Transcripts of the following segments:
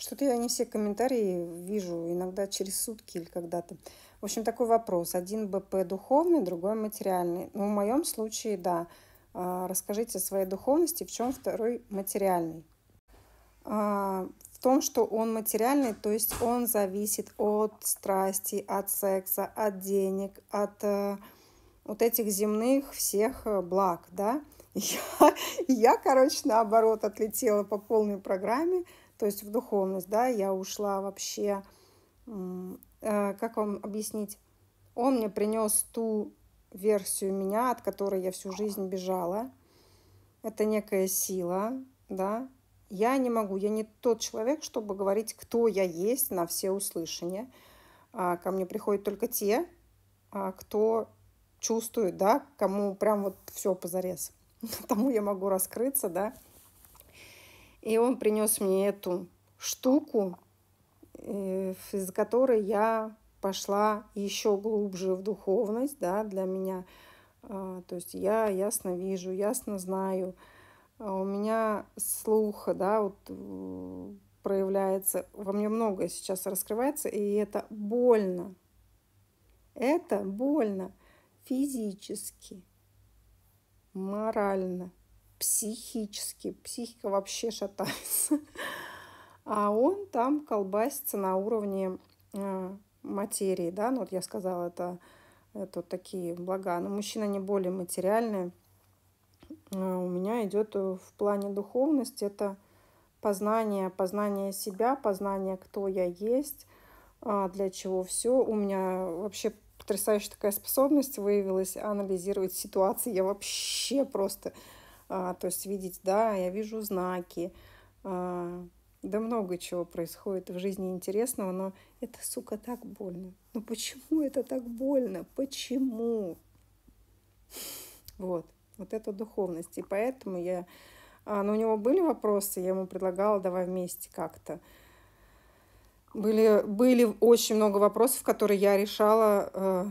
Что-то я не все комментарии вижу, иногда через сутки или когда-то. В общем, такой вопрос. Один БП духовный, другой материальный. Ну, в моем случае, да. А, расскажите о своей духовности, в чем второй материальный. А, в том, что он материальный, то есть он зависит от страсти, от секса, от денег, от э, вот этих земных всех э, благ, да. Я, я, короче, наоборот, отлетела по полной программе, то есть в духовность, да, я ушла вообще, э, как вам объяснить, он мне принес ту версию меня, от которой я всю жизнь бежала. Это некая сила, да. Я не могу, я не тот человек, чтобы говорить, кто я есть на все услышания. А, ко мне приходят только те, а, кто чувствует, да, кому прям вот все позарез. Тому я могу раскрыться, да. И он принес мне эту штуку, э, из которой я пошла еще глубже в духовность, да, для меня. А, то есть я ясно вижу, ясно знаю. А у меня слух, да, вот э, проявляется, во мне многое сейчас раскрывается, и это больно. Это больно физически, морально – психически, психика вообще шатается. А он там колбасится на уровне э, материи, да, ну вот я сказала, это, это вот такие блага. Но мужчина не более материальный. Э, у меня идет э, в плане духовности, это познание, познание себя, познание, кто я есть, а, для чего все. У меня вообще потрясающая такая способность выявилась анализировать ситуации. Я вообще просто а, то есть видеть, да, я вижу знаки, а, да много чего происходит в жизни интересного, но это, сука, так больно. Ну почему это так больно? Почему? Вот, вот это духовность. И поэтому я... А, но ну, у него были вопросы, я ему предлагала, давай вместе как-то. Были, были очень много вопросов, которые я решала э,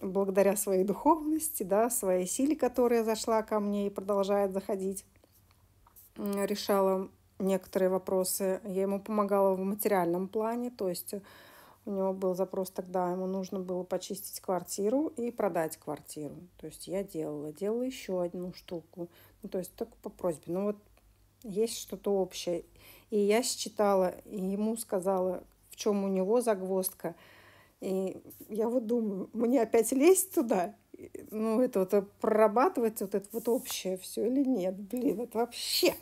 благодаря своей духовности, да, своей силе, которая зашла ко мне и продолжает заходить, решала некоторые вопросы. Я ему помогала в материальном плане, то есть у него был запрос тогда, ему нужно было почистить квартиру и продать квартиру. То есть я делала, делала еще одну штуку. Ну, то есть только по просьбе. Ну вот есть что-то общее. И я считала, и ему сказала, в чем у него загвоздка – и я вот думаю, мне опять лезть туда? Ну, это вот э, прорабатывать вот это вот общее все или нет? Блин, это вообще...